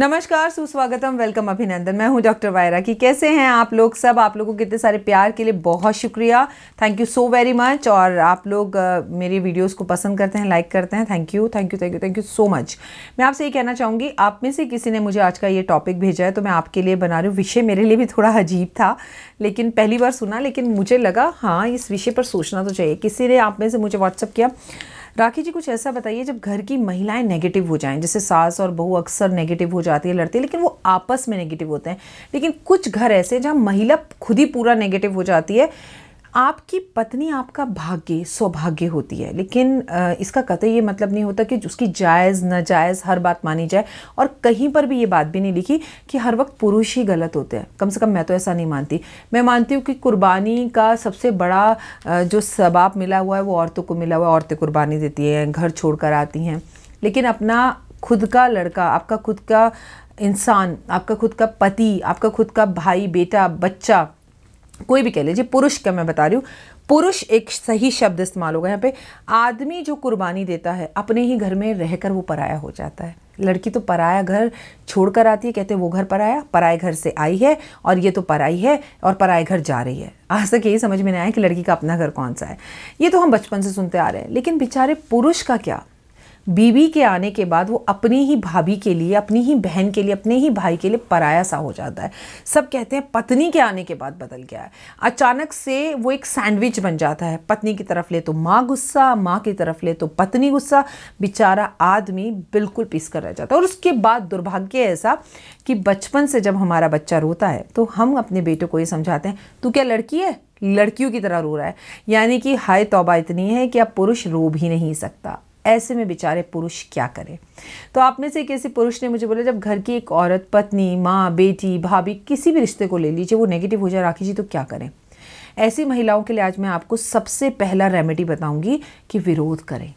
नमस्कार सुस्वागतम वेलकम अभिनंदन मैं हूं डॉक्टर वायरा की कैसे हैं आप लोग सब आप लोगों को कितने सारे प्यार के लिए बहुत शुक्रिया thank you so very much और आप लोग मेरी वीडियोस को पसंद करते हैं लाइक करते हैं thank you thank you thank you thank you so much मैं आपसे ये कहना चाहूँगी आप में से किसी ने मुझे आज का ये टॉपिक भेजा है तो मैं आपके लिए बना रही हूँ विषय मेरे लिए भी थोड़ा अजीब था लेकिन पहली बार सुना लेकिन मुझे लगा हाँ इस विषय पर सोचना तो चाहिए किसी ने आप में से मुझे व्हाट्सअप किया राखी जी कुछ ऐसा बताइए जब घर की महिलाएं नेगेटिव हो जाएं जैसे सास और बहू अक्सर नेगेटिव हो जाती है लड़ती है लेकिन वो आपस में नेगेटिव होते हैं लेकिन कुछ घर ऐसे जहाँ महिला खुद ही पूरा नेगेटिव हो जाती है आपकी पत्नी आपका भाग्य सौभाग्य होती है लेकिन इसका कतई ये मतलब नहीं होता कि उसकी जायज़ नाजायज़ हर बात मानी जाए और कहीं पर भी ये बात भी नहीं लिखी कि हर वक्त पुरुष ही गलत होते हैं कम से कम मैं तो ऐसा नहीं मानती मैं मानती हूँ कि कुर्बानी का सबसे बड़ा जो सबाब मिला हुआ है वो औरतों को मिला हुआ है औरतें कुर्बानी देती हैं घर छोड़ कर आती हैं लेकिन अपना खुद का लड़का आपका खुद का इंसान आपका खुद का पति आपका खुद का भाई बेटा बच्चा कोई भी कह लीजिए पुरुष का मैं बता रही हूँ पुरुष एक सही शब्द इस्तेमाल होगा यहाँ पे आदमी जो कुर्बानी देता है अपने ही घर में रहकर वो पराया हो जाता है लड़की तो पराया घर छोड़कर आती है कहते हैं वो घर पराया पराए घर से आई है और ये तो पराई है और पराए घर जा रही है आज तक यही समझ में नहीं आया कि लड़की का अपना घर कौन सा है ये तो हम बचपन से सुनते आ रहे हैं लेकिन बेचारे पुरुष का क्या बीवी के आने के बाद वो अपनी ही भाभी के लिए अपनी ही बहन के लिए अपने ही भाई के लिए पराया सा हो जाता है सब कहते हैं पत्नी के आने के बाद बदल गया है अचानक से वो एक सैंडविच बन जाता है पत्नी की तरफ ले तो माँ गुस्सा माँ की तरफ ले तो पत्नी गुस्सा बेचारा आदमी बिल्कुल पीस कर रह जाता है और उसके बाद दुर्भाग्य ऐसा कि बचपन से जब हमारा बच्चा रोता है तो हम अपने बेटे को ये समझाते हैं तू क्या लड़की है लड़कियों की तरह रो रहा है यानी कि हाय तौबा इतनी है कि अब पुरुष रो भी नहीं सकता ऐसे में बेचारे पुरुष क्या करें तो आप में से एक ऐसे पुरुष ने मुझे बोला जब घर की एक औरत पत्नी माँ बेटी भाभी किसी भी रिश्ते को ले लीजिए वो नेगेटिव हो जाए राखी जी तो क्या करें ऐसी महिलाओं के लिए आज मैं आपको सबसे पहला रेमेडी बताऊंगी कि विरोध करें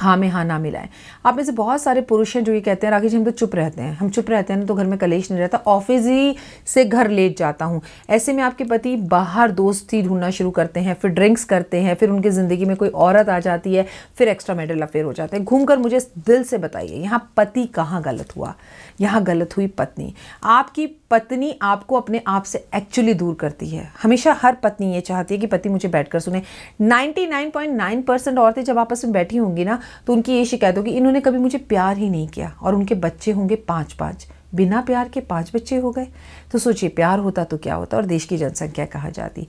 हाँ में हाँ ना मिलाएं आप में से बहुत सारे पुरुष हैं जो ये कहते हैं राकेश हम तो चुप रहते हैं हम चुप रहते हैं ना तो घर में कलेश नहीं रहता ऑफिस ही से घर लेट जाता हूँ ऐसे में आपके पति बाहर दोस्ती ही ढूंढना शुरू करते हैं फिर ड्रिंक्स करते हैं फिर उनकी ज़िंदगी में कोई औरत आ जाती है फिर एक्स्ट्रा मेडल अफेयर हो जाते हैं घूम कर मुझे दिल से बताइए यहाँ पति कहाँ गलत हुआ यहाँ गलत हुई पत्नी आपकी पत्नी आपको अपने आप से एक्चुअली दूर करती है हमेशा हर पत्नी ये चाहती है कि पति मुझे बैठकर सुने 99.9 परसेंट औरतें जब आपस में बैठी होंगी ना तो उनकी ये शिकायत होगी इन्होंने कभी मुझे प्यार ही नहीं किया और उनके बच्चे होंगे पाँच पाँच बिना प्यार के पांच बच्चे हो गए तो सोचिए प्यार होता तो क्या होता और देश की जनसंख्या कहा जाती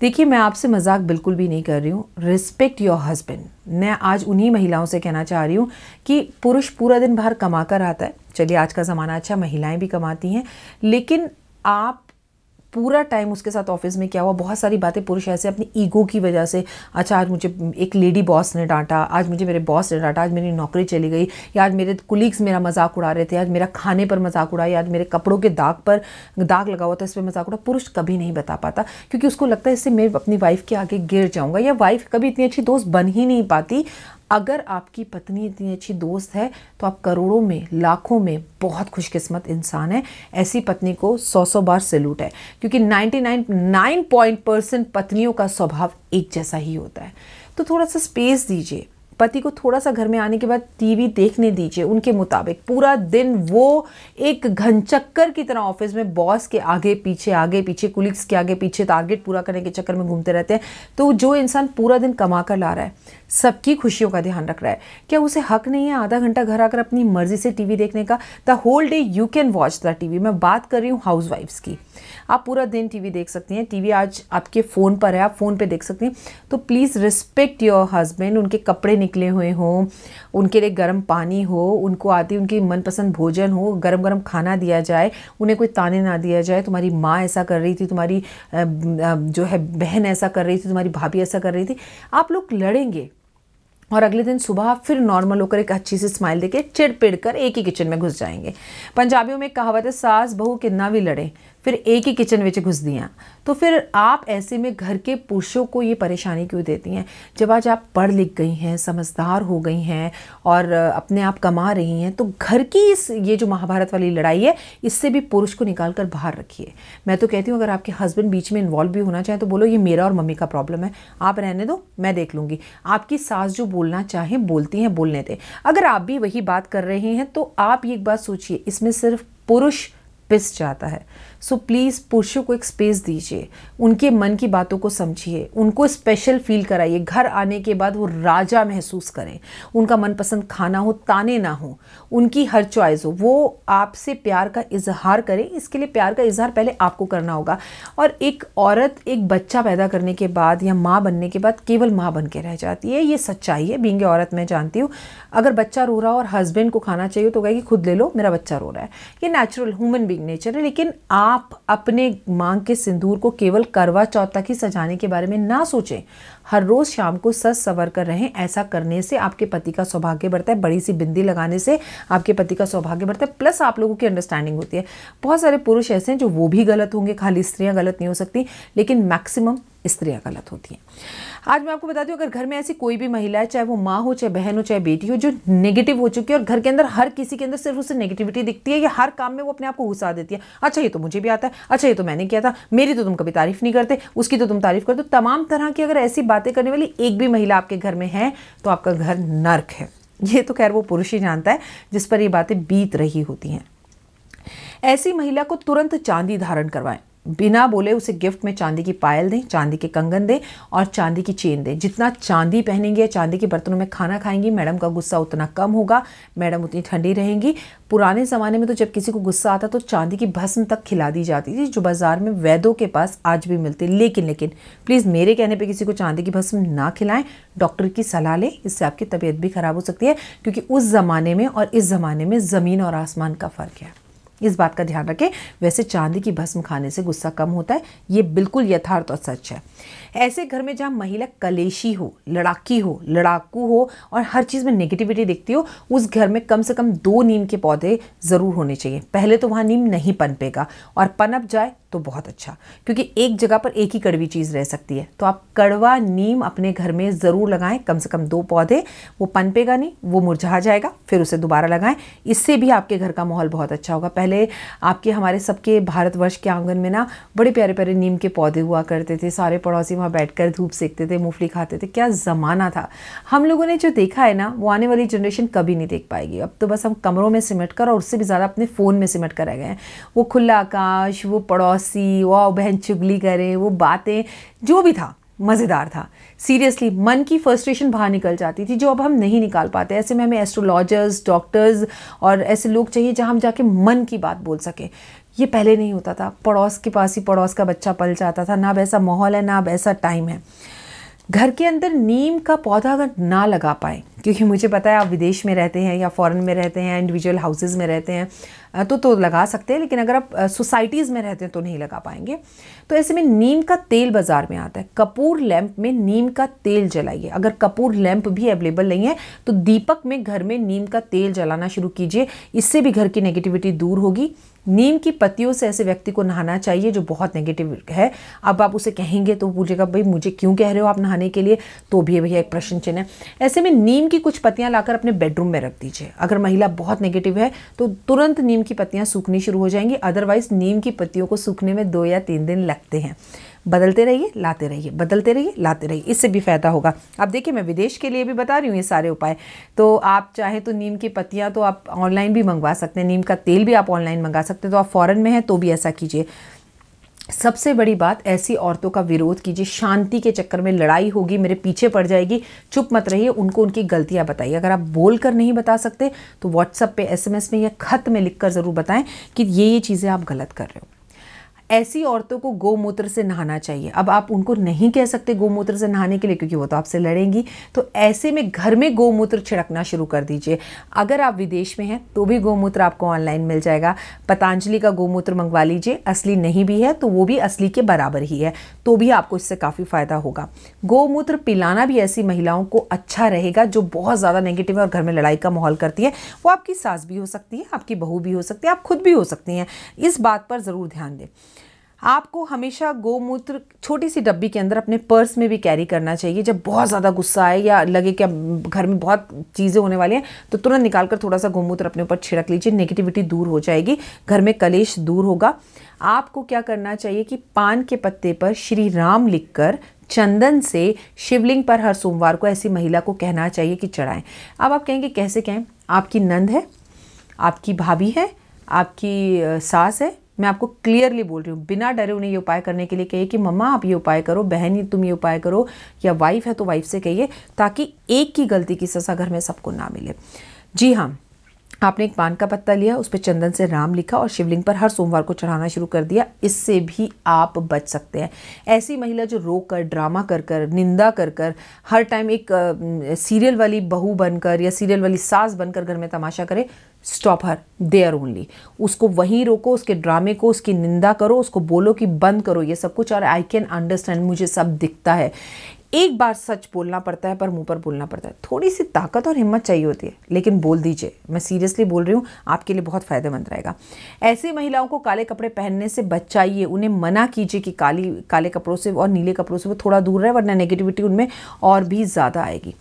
देखिए मैं आपसे मजाक बिल्कुल भी नहीं कर रही हूँ रिस्पेक्ट योर हस्बैंड मैं आज उन्हीं महिलाओं से कहना चाह रही हूँ कि पुरुष पूरा दिन बाहर कमा कर आता है चलिए आज का ज़माना अच्छा महिलाएं भी कमाती हैं लेकिन आप पूरा टाइम उसके साथ ऑफिस में क्या हुआ बहुत सारी बातें पुरुष ऐसे अपनी ईगो की वजह से अच्छा आज मुझे एक लेडी बॉस ने डांटा आज मुझे मेरे बॉस ने डांटा आज मेरी नौकरी चली गई या आज मेरे कुलीग्स मेरा मजाक उड़ा रहे थे आज मेरा खाने पर मजाक उड़ा या आज मेरे कपड़ों के दाग पर दाग लगा हुआ था इस पर मजाक उड़ा पुरुष कभी नहीं बता पाता क्योंकि उसको लगता है इससे मैं अपनी वाइफ के आगे गिर जाऊँगा या वाइफ कभी इतनी अच्छी दोस्त बन ही नहीं पाती अगर आपकी पत्नी इतनी अच्छी दोस्त है तो आप करोड़ों में लाखों में बहुत खुशकिस्मत इंसान है ऐसी पत्नी को सौ सौ बार सैल्यूट है क्योंकि नाइन नाइन पॉइंट परसेंट पत्नियों का स्वभाव एक जैसा ही होता है तो थोड़ा सा स्पेस दीजिए पति को थोड़ा सा घर में आने के बाद टीवी देखने दीजिए उनके मुताबिक पूरा दिन वो एक घनचक्कर की तरह ऑफिस में बॉस के आगे पीछे आगे पीछे कुलिक्स के आगे पीछे टारगेट पूरा करने के चक्कर में घूमते रहते हैं तो जो इंसान पूरा दिन कमा कर ला रहा है सबकी खुशियों का ध्यान रख रहा है क्या उसे हक नहीं है आधा घंटा घर आकर अपनी मर्जी से टीवी देखने का the whole day you can watch the TV मैं बात कर रही हूँ हाउस की आप पूरा दिन टीवी देख सकती हैं टीवी आज आपके फ़ोन पर है आप फ़ोन पे देख सकती हैं तो प्लीज़ रिस्पेक्ट योर हस्बैंड उनके कपड़े निकले हुए हों उनके लिए गर्म पानी हो उनको आती उनकी मनपसंद भोजन हो गर्म गर्म खाना दिया जाए उन्हें कोई ताने ना दिया जाए तुम्हारी माँ ऐसा कर रही थी तुम्हारी जो है बहन ऐसा कर रही थी तुम्हारी भाभी ऐसा कर रही थी आप लोग लड़ेंगे और अगले दिन सुबह फिर नॉर्मल होकर एक अच्छी सी स्माइल देके चिड़ पिड़ कर एक ही किचन में घुस जाएंगे पंजाबियों में कहावत है सास बहू कितना भी लड़ें फिर एक ही किचन में घुस दिया तो फिर आप ऐसे में घर के पुरुषों को ये परेशानी क्यों देती हैं जब आज आप पढ़ लिख गई हैं समझदार हो गई हैं और अपने आप कमा रही हैं तो घर की इस ये जो महाभारत वाली लड़ाई है इससे भी पुरुष को निकाल कर बाहर रखिए मैं तो कहती हूँ अगर आपके हस्बैंड बीच में इन्वॉल्व भी होना चाहें तो बोलो ये मेरा और मम्मी का प्रॉब्लम है आप रहने दो मैं देख लूँगी आपकी सास जो बोलना चाहें बोलती हैं बोलने दें अगर आप भी वही बात कर रहे हैं तो आप ये एक बात सोचिए इसमें सिर्फ पुरुष पिस जाता है सो प्लीज़ पुरुषों को एक स्पेस दीजिए उनके मन की बातों को समझिए उनको स्पेशल फील कराइए घर आने के बाद वो राजा महसूस करें उनका मनपसंद खाना हो ताने ना हो उनकी हर चॉइस हो वो आपसे प्यार का इजहार करें इसके लिए प्यार का इजहार पहले आपको करना होगा और एक औरत एक बच्चा पैदा करने के बाद या माँ बनने के बाद केवल माँ बन के रह जाती है ये सच्चाई है बींगे औरत मैं जानती हूँ अगर बच्चा रो रहा हो और हस्बैंड को खाना चाहिए तो कहेगी खुद ले लो मेरा बच्चा रो रहा है ये नेचुरल ह्यूमन बींग नेचर है लेकिन आप अपने मांग के सिंदूर को केवल करवा चौथ तक ही सजाने के बारे में ना सोचें हर रोज़ शाम को सज सवर कर रहें ऐसा करने से आपके पति का सौभाग्य बढ़ता है बड़ी सी बिंदी लगाने से आपके पति का सौभाग्य बढ़ता है प्लस आप लोगों की अंडरस्टैंडिंग होती है बहुत सारे पुरुष ऐसे हैं जो वो भी गलत होंगे खाली स्त्रियाँ गलत नहीं हो सकती लेकिन मैक्सिमम स्त्रियां गलत होती हैं आज मैं आपको बता दूं अगर घर में ऐसी कोई भी महिला है चाहे वो माँ हो चाहे बहन हो चाहे बेटी हो जो नेगेटिव हो चुकी है और घर के अंदर हर किसी के अंदर सिर्फ उसे नेगेटिविटी दिखती है या हर काम में वो अपने आप को घुसा देती है अच्छा ये तो मुझे भी आता है अच्छा ये तो मैंने किया था मेरी तो तुम कभी तारीफ नहीं करते उसकी तो तुम तारीफ करते तमाम तरह की अगर ऐसी बातें करने वाली एक भी महिला आपके घर में है तो आपका घर नर्क है ये तो खैर वो पुरुष ही जानता है जिस पर ये बातें बीत रही होती हैं ऐसी महिला को तुरंत चांदी धारण करवाएं बिना बोले उसे गिफ्ट में चांदी की पायल दें चांदी के कंगन दें और चांदी की चेन दें जितना चांदी पहनेंगे चांदी के बर्तनों में खाना खाएंगी मैडम का गुस्सा उतना कम होगा मैडम उतनी ठंडी रहेंगी पुराने ज़माने में तो जब किसी को गुस्सा आता तो चांदी की भस्म तक खिला दी जाती थी जो बाज़ार में वैदों के पास आज भी मिलती लेकिन लेकिन प्लीज़ मेरे कहने पर किसी को चांदी की भस्म ना खिलाएं डॉक्टर की सलाह लें इससे आपकी तबीयत भी ख़राब हो सकती है क्योंकि उस ज़माने में और इस ज़माने में ज़मीन और आसमान का फ़र्क है इस बात का ध्यान रखें वैसे चांदी की भस्म खाने से गुस्सा कम होता है ये बिल्कुल यथार्थ और सच है ऐसे घर में जहाँ महिला कलेशी हो लड़ाकी हो लड़ाकू हो और हर चीज़ में नेगेटिविटी देखती हो उस घर में कम से कम दो नीम के पौधे ज़रूर होने चाहिए पहले तो वहाँ नीम नहीं पनपेगा और पनप जाए तो बहुत अच्छा क्योंकि एक जगह पर एक ही कड़वी चीज़ रह सकती है तो आप कड़वा नीम अपने घर में ज़रूर लगाएं कम से कम दो पौधे वो पनपेगा नहीं वो मुरझा जाएगा फिर उसे दोबारा लगाएं इससे भी आपके घर का माहौल बहुत अच्छा होगा पहले पहले आपके हमारे सबके भारतवर्ष के आंगन में ना बड़े प्यारे प्यारे नीम के पौधे हुआ करते थे सारे पड़ोसी वहाँ बैठ धूप सेकते थे मूंगफली खाते थे क्या ज़माना था हम लोगों ने जो देखा है ना वो आने वाली जनरेशन कभी नहीं देख पाएगी अब तो बस हम कमरों में सिमट कर और उससे भी ज़्यादा अपने फ़ोन में सिमट कर रह गए हैं वो खुला आकाश वो पड़ोसी वो बहन चुगली करें वो बातें जो भी था मज़ेदार था सीरियसली मन की फर्स्ट्रेशन बाहर निकल जाती थी जो अब हम नहीं निकाल पाते ऐसे में हमें एस्ट्रोलॉजर्स डॉक्टर्स और ऐसे लोग चाहिए जहाँ हम जाके मन की बात बोल सकें ये पहले नहीं होता था पड़ोस के पास ही पड़ोस का बच्चा पल जाता था ना अब ऐसा माहौल है ना अब ऐसा टाइम है घर के अंदर नीम का पौधा अगर ना लगा पाए क्योंकि मुझे पता है आप विदेश में रहते हैं या फॉरेन में रहते हैं इंडिविजुअल हाउसेज़ में रहते हैं तो तो लगा सकते हैं लेकिन अगर आप सोसाइटीज़ में रहते हैं तो नहीं लगा पाएंगे तो ऐसे में नीम का तेल बाज़ार में आता है कपूर लैंप में नीम का तेल जलाइए अगर कपूर लैंप भी अवेलेबल नहीं है तो दीपक में घर में नीम का तेल जलाना शुरू कीजिए इससे भी घर की नेगेटिविटी दूर होगी नीम की पत्तियों से ऐसे व्यक्ति को नहाना चाहिए जो बहुत नेगेटिव है अब आप उसे कहेंगे तो पूछेगा भाई मुझे क्यों कह रहे हो आप नहाने के लिए तो भी भैया एक प्रश्न चिन्ह है ऐसे में नीम की कुछ पत्तियां लाकर अपने बेडरूम में रख दीजिए अगर महिला बहुत नेगेटिव है तो तुरंत नीम नीम की पत्तियाँ सूखनी शुरू हो जाएंगी अदरवाइज नीम की पत्तियों को सूखने में दो या तीन दिन लगते हैं बदलते रहिए लाते रहिए बदलते रहिए लाते रहिए इससे भी फ़ायदा होगा अब देखिए मैं विदेश के लिए भी बता रही हूँ ये सारे उपाय तो आप चाहे तो नीम की पत्तियाँ तो आप ऑनलाइन भी मंगवा सकते हैं नीम का तेल भी आप ऑनलाइन मंगा सकते हैं तो आप फ़ॉरन में हैं तो भी ऐसा कीजिए सबसे बड़ी बात ऐसी औरतों का विरोध कीजिए शांति के चक्कर में लड़ाई होगी मेरे पीछे पड़ जाएगी चुप मत रहिए उनको उनकी गलतियां बताइए अगर आप बोल कर नहीं बता सकते तो व्हाट्सअप पे एसएमएस में या ख़त में लिख कर ज़रूर बताएं कि ये ये चीज़ें आप गलत कर रहे हो ऐसी औरतों को गोमूत्र से नहाना चाहिए अब आप उनको नहीं कह सकते गोमूत्र से नहाने के लिए क्योंकि वो तो आपसे लड़ेंगी तो ऐसे में घर में गोमूत्र छिड़कना शुरू कर दीजिए अगर आप विदेश में हैं तो भी गोमूत्र आपको ऑनलाइन मिल जाएगा पतंजलि का गोमूत्र मंगवा लीजिए असली नहीं भी है तो वो भी असली के बराबर ही है तो भी आपको इससे काफ़ी फ़ायदा होगा गोमूत्र पिलाना भी ऐसी महिलाओं को अच्छा रहेगा जो बहुत ज़्यादा नेगेटिव है और घर में लड़ाई का माहौल करती है वो आपकी सास भी हो सकती है आपकी बहू भी हो सकती है आप खुद भी हो सकती हैं इस बात पर ज़रूर ध्यान दें आपको हमेशा गोमूत्र छोटी सी डब्बी के अंदर अपने पर्स में भी कैरी करना चाहिए जब बहुत ज़्यादा गुस्सा आए या लगे कि घर में बहुत चीज़ें होने वाली हैं तो तुरंत निकाल कर थोड़ा सा गोमूत्र अपने ऊपर छिड़क लीजिए नेगेटिविटी दूर हो जाएगी घर में कलेश दूर होगा आपको क्या करना चाहिए कि पान के पत्ते पर श्री राम कर चंदन से शिवलिंग पर हर सोमवार को ऐसी महिला को कहना चाहिए कि चढ़ाएं अब आप कहेंगे कैसे कहें आपकी नंद है आपकी भाभी है आपकी सास है मैं आपको क्लियरली बोल रही हूँ बिना डरे उन्हें ये उपाय करने के लिए कहिए कि मम्मा आप ये उपाय करो बहन तुम ये उपाय करो या वाइफ है तो वाइफ से कहिए ताकि एक की गलती की सजा घर में सबको ना मिले जी हाँ आपने एक पान का पत्ता लिया उस पर चंदन से राम लिखा और शिवलिंग पर हर सोमवार को चढ़ाना शुरू कर दिया इससे भी आप बच सकते हैं ऐसी महिला जो रो कर ड्रामा कर कर निंदा कर कर हर टाइम एक सीरियल वाली बहू बनकर या सीरियल वाली सास बनकर घर में तमाशा करे स्टॉप हर देयर ओनली उसको वहीं रोको उसके ड्रामे को उसकी निंदा करो उसको बोलो कि बंद करो ये सब कुछ और आई कैन अंडरस्टैंड मुझे सब दिखता है एक बार सच बोलना पड़ता है पर मुंह पर बोलना पड़ता है थोड़ी सी ताकत और हिम्मत चाहिए होती है लेकिन बोल दीजिए मैं सीरियसली बोल रही हूँ आपके लिए बहुत फ़ायदेमंद रहेगा ऐसी महिलाओं को काले कपड़े पहनने से बचाइए उन्हें मना कीजिए कि काली काले कपड़ों से और नीले कपड़ों से वो थोड़ा दूर रहे वरना नेगेटिविटी उनमें और भी ज़्यादा आएगी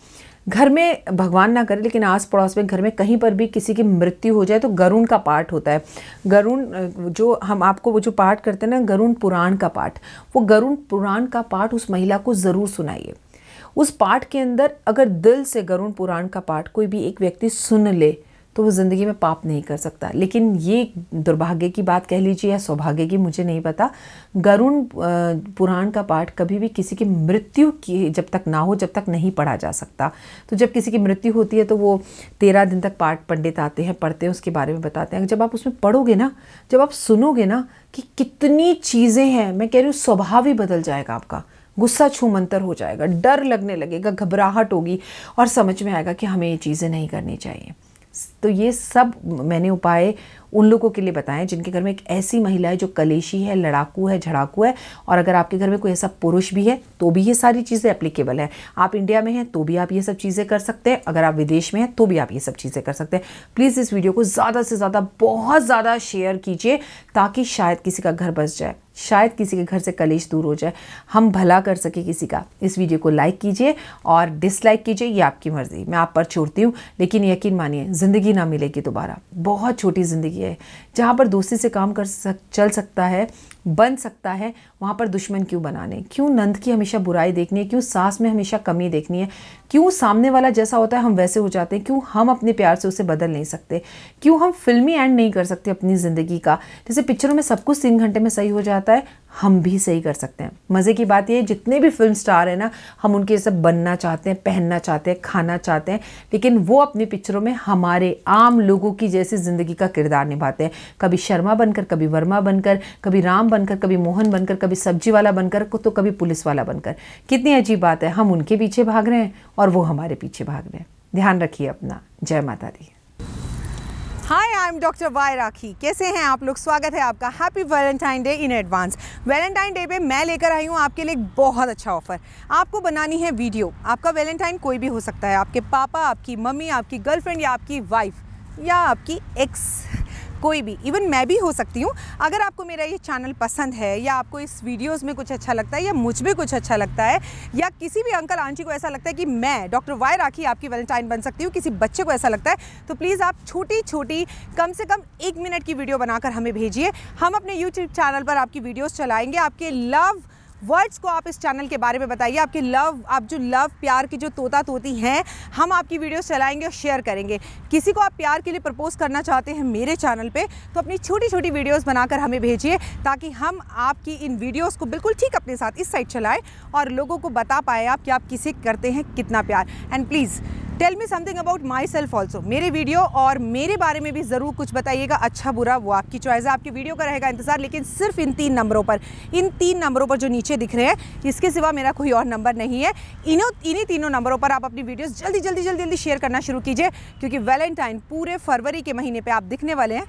घर में भगवान ना करे लेकिन आस पड़ोस में घर में कहीं पर भी किसी की मृत्यु हो जाए तो गरुण का पाठ होता है गरुण जो हम आपको वो जो पाठ करते हैं ना गरुण पुराण का पाठ वो गरुण पुराण का पाठ उस महिला को ज़रूर सुनाइए उस पाठ के अंदर अगर दिल से गरुण पुराण का पाठ कोई भी एक व्यक्ति सुन ले तो वो ज़िंदगी में पाप नहीं कर सकता लेकिन ये दुर्भाग्य की बात कह लीजिए या सौभाग्य की मुझे नहीं पता गरुण पुराण का पाठ कभी भी किसी की मृत्यु की जब तक ना हो जब तक नहीं पढ़ा जा सकता तो जब किसी की मृत्यु होती है तो वो तेरह दिन तक पाठ पंडित आते हैं पढ़ते हैं उसके बारे में बताते हैं जब आप उसमें पढ़ोगे ना जब आप सुनोगे ना कि कितनी चीज़ें हैं मैं कह रही हूँ स्वभाव ही बदल जाएगा आपका गुस्सा छूमंतर हो जाएगा डर लगने लगेगा घबराहट होगी और समझ में आएगा कि हमें ये चीज़ें नहीं करनी चाहिए तो ये सब मैंने उपाय उन लोगों के लिए बताएं जिनके घर में एक ऐसी महिला है जो कलेशी है लड़ाकू है झड़ाकू है और अगर आपके घर में कोई ऐसा पुरुष भी है तो भी ये सारी चीज़ें एप्लीकेबल है आप इंडिया में हैं तो भी आप ये सब चीज़ें कर सकते हैं अगर आप विदेश में हैं तो भी आप ये सब चीज़ें कर सकते हैं प्लीज़ इस वीडियो को ज़्यादा से ज़्यादा बहुत ज़्यादा शेयर कीजिए ताकि शायद किसी का घर बस जाए शायद किसी के घर से कलेश दूर हो जाए हम भला कर सके किसी का इस वीडियो को लाइक कीजिए और डिसलाइक कीजिए ये आपकी मर्ज़ी मैं आप पर छोड़ती हूँ लेकिन यकीन मानिए ज़िंदगी ना मिलेगी दोबारा बहुत छोटी ज़िंदगी है जहाँ पर दोस्ती से काम कर सक चल सकता है बन सकता है वहाँ पर दुश्मन क्यों बनाने क्यों नंद की हमेशा बुराई देखनी है क्यों सास में हमेशा कमी देखनी है क्यों सामने वाला जैसा होता है हम वैसे हो जाते हैं क्यों हम अपने प्यार से उसे बदल नहीं सकते क्यों हम फिल्मी एंड नहीं कर सकते अपनी ज़िंदगी का जैसे पिक्चरों में सब कुछ तीन घंटे में सही हो जाता है हम भी सही कर सकते हैं मज़े की बात ये जितने भी फिल्म स्टार हैं ना हम उनके सब बनना चाहते हैं पहनना चाहते हैं खाना चाहते हैं लेकिन वो अपनी पिक्चरों में हमारे आम लोगों की जैसी ज़िंदगी का किरदार निभाते हैं कभी शर्मा बनकर कभी वर्मा बनकर कभी राम बनकर कभी मोहन बनकर कभी सब्जी वाला बनकर तो कभी पुलिस वाला बनकर कितनी अजीब बात है हम उनके पीछे भाग रहे हैं और वो हमारे पीछे भाग रहे हैं ध्यान रखिए अपना जय माता दी hi I am doctor Y Rakhi कैसे हैं आप लोग स्वागत है आपका happy Valentine day in advance Valentine day पे मैं लेकर आई हूँ आपके लिए एक बहुत अच्छा ऑफर आपको बनानी है वीडियो आपका वैलेंटाइन कोई भी हो सकता है आपके पापा आपकी मम्मी आपकी गर्लफ्रेंड या आपकी वाइफ या आपकी एक्स कोई भी इवन मैं भी हो सकती हूँ अगर आपको मेरा ये चैनल पसंद है या आपको इस वीडियोस में कुछ अच्छा लगता है या मुझ में कुछ अच्छा लगता है या किसी भी अंकल आंटी को ऐसा लगता है कि मैं डॉक्टर वाई राखी आपकी वैलेंटाइन बन सकती हूँ किसी बच्चे को ऐसा लगता है तो प्लीज़ आप छोटी छोटी कम से कम एक मिनट की वीडियो बनाकर हमें भेजिए हम अपने यूट्यूब चैनल पर आपकी वीडियोज़ चलाएँगे आपके लव वर्ड्स को आप इस चैनल के बारे में बताइए आपके लव आप जो लव प्यार की जो तोता तोती हैं हम आपकी वीडियोस चलाएंगे और शेयर करेंगे किसी को आप प्यार के लिए प्रपोज करना चाहते हैं मेरे चैनल पे तो अपनी छोटी छोटी वीडियोस बनाकर हमें भेजिए ताकि हम आपकी इन वीडियोस को बिल्कुल ठीक अपने साथ इस साइड चलाएँ और लोगों को बता पाए आप कि आप किसे करते हैं कितना प्यार and please tell me something about myself also मेरे वीडियो और मेरे बारे में भी ज़रूर कुछ बताइएगा अच्छा बुरा वो आपकी चॉइस है आपकी वीडियो का रहेगा इंतज़ार लेकिन सिर्फ इन तीन नंबरों पर इन तीन नंबरों पर जो नीचे दिख रहे हैं इसके सिवा मेरा कोई और नंबर नहीं है इन्हों इन्हीं तीनों नंबरों पर आप अपनी वीडियोज़ जल्दी जल्दी जल्दी जल्दी शेयर करना शुरू कीजिए क्योंकि वैलेंटाइन पूरे फरवरी के महीने पर आप दिखने वाले हैं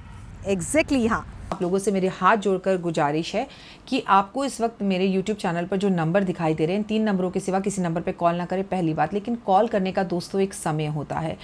एग्जैक्टली यहाँ लोगों से मेरे हाथ जोड़कर गुजारिश है कि आपको इस वक्त मेरे यूट्यूब चैनल पर जो नंबर दिखाई दे रहे हैं तीन नंबरों के सिवा किसी नंबर पर कॉल ना करें पहली बात लेकिन कॉल करने का दोस्तों एक समय होता है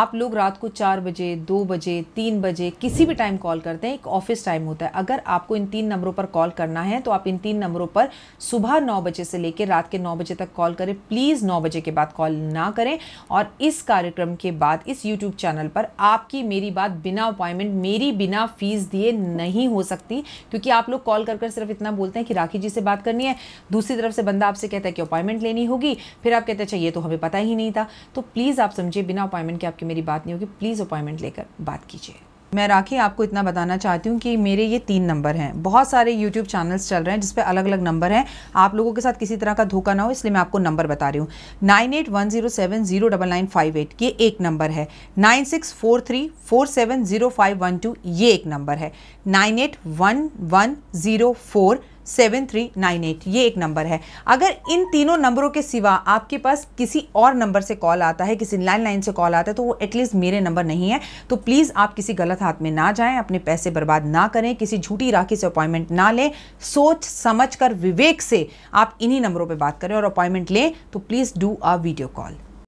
आप लोग रात को चार बजे दो बजे तीन बजे किसी भी टाइम कॉल करते हैं एक ऑफिस टाइम होता है अगर आपको इन तीन नंबरों पर कॉल करना है तो आप इन तीन नंबरों पर सुबह नौ बजे से लेकर रात के नौ बजे तक कॉल करें प्लीज़ नौ बजे के बाद कॉल ना करें और इस कार्यक्रम के बाद इस यूट्यूब चैनल पर आपकी मेरी बात बिना अपॉइंटमेंट मेरी बिना फीस दिए नहीं नहीं हो सकती क्योंकि आप लोग कॉल कर कर सिर्फ इतना बोलते हैं कि राखी जी से बात करनी है दूसरी तरफ से बंदा आपसे कहता है कि अपॉइंटमेंट लेनी होगी फिर आप कहते हैं चाहिए अच्छा, तो हमें पता ही नहीं था तो प्लीज़ आप समझिए बिना अपॉइंटमेंट के आपकी मेरी बात नहीं होगी प्लीज़ अपॉइंटमेंट लेकर बात कीजिए मैं राखी आपको इतना बताना चाहती हूँ कि मेरे ये तीन नंबर हैं बहुत सारे यूट्यूब चैनल्स चल रहे हैं जिसपे अलग अलग नंबर हैं आप लोगों के साथ किसी तरह का धोखा ना हो इसलिए मैं आपको नंबर बता रही हूँ nine eight one zero seven zero double nine five eight ये एक नंबर है nine six four three four seven zero five one two ये एक नंबर है nine eight one one zero four seven three nine eight ये एक number है अगर इन तीनों नंबरों के सिवा आपके पास किसी और नंबर से कॉल आता है किसी लैंडलाइन लाइन से कॉल आता है तो वो एटलीस्ट मेरे नंबर नहीं है तो प्लीज़ आप किसी गलत हाथ में ना जाएं अपने पैसे बर्बाद ना करें किसी झूठी राखी से अपॉइंटमेंट ना लें सोच समझ कर विवेक से आप इन्हीं नंबरों पर बात करें और अपॉइंटमेंट लें तो please do a video call